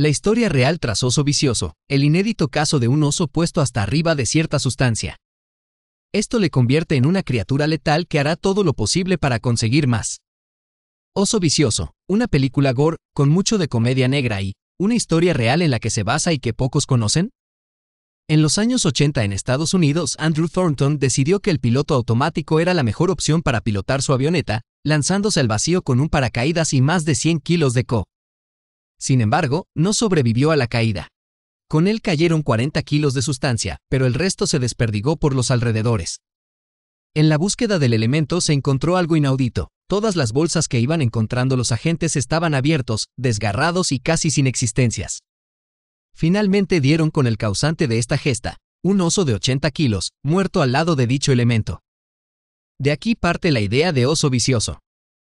La historia real tras oso vicioso, el inédito caso de un oso puesto hasta arriba de cierta sustancia. Esto le convierte en una criatura letal que hará todo lo posible para conseguir más. Oso vicioso, una película gore, con mucho de comedia negra y, una historia real en la que se basa y que pocos conocen. En los años 80 en Estados Unidos, Andrew Thornton decidió que el piloto automático era la mejor opción para pilotar su avioneta, lanzándose al vacío con un paracaídas y más de 100 kilos de co. Sin embargo, no sobrevivió a la caída. Con él cayeron 40 kilos de sustancia, pero el resto se desperdigó por los alrededores. En la búsqueda del elemento se encontró algo inaudito. Todas las bolsas que iban encontrando los agentes estaban abiertos, desgarrados y casi sin existencias. Finalmente dieron con el causante de esta gesta, un oso de 80 kilos, muerto al lado de dicho elemento. De aquí parte la idea de oso vicioso.